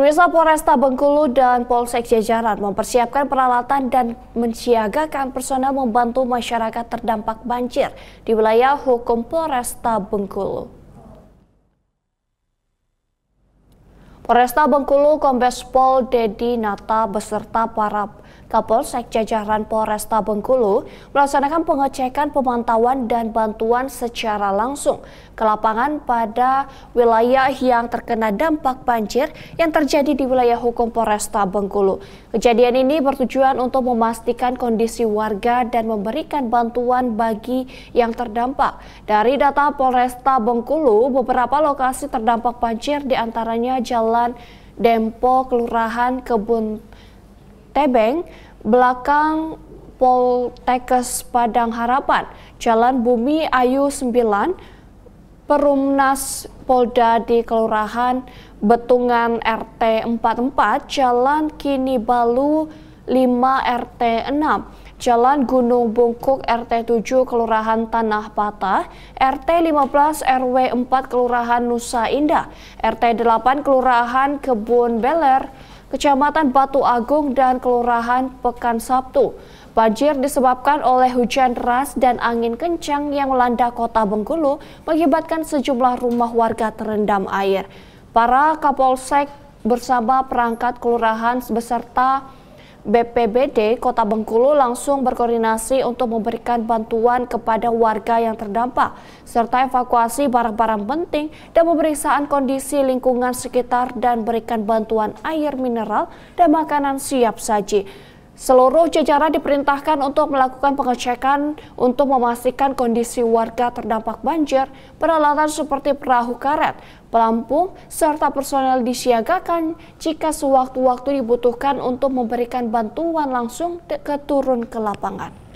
Pemirsa Polresta Bengkulu dan Polsek Jajaran mempersiapkan peralatan dan mensiagakan personel membantu masyarakat terdampak banjir di wilayah hukum Polresta Bengkulu. Polresta Bengkulu Kombes Pol Dedi Nata beserta para Kapolsek jajaran Polresta Bengkulu melaksanakan pengecekan pemantauan dan bantuan secara langsung ke lapangan pada wilayah yang terkena dampak banjir yang terjadi di wilayah hukum Polresta Bengkulu. Kejadian ini bertujuan untuk memastikan kondisi warga dan memberikan bantuan bagi yang terdampak. Dari data Polresta Bengkulu, beberapa lokasi terdampak banjir diantaranya Jalan Jalan Dempo, Kelurahan Kebun Tebeng, belakang Poltekes Padang Harapan, Jalan Bumi Ayu 9, Perumnas Polda di Kelurahan Betungan RT 44 Jalan Kini Balu 5 RT 6. Jalan Gunung Bungkuk RT 7 Kelurahan Tanah Patah, RT 15 RW 4 Kelurahan Nusa Indah, RT 8 Kelurahan Kebun Beler, Kecamatan Batu Agung dan Kelurahan Pekan Sabtu. Banjir disebabkan oleh hujan deras dan angin kencang yang melanda kota Bengkulu mengakibatkan sejumlah rumah warga terendam air. Para Kapolsek bersama perangkat kelurahan beserta BPBD Kota Bengkulu langsung berkoordinasi untuk memberikan bantuan kepada warga yang terdampak, serta evakuasi barang-barang penting dan pemeriksaan kondisi lingkungan sekitar dan berikan bantuan air mineral dan makanan siap saji. Seluruh jajaran diperintahkan untuk melakukan pengecekan untuk memastikan kondisi warga terdampak banjir, peralatan seperti perahu karet, pelampung, serta personel disiagakan jika sewaktu-waktu dibutuhkan untuk memberikan bantuan langsung ke turun ke lapangan.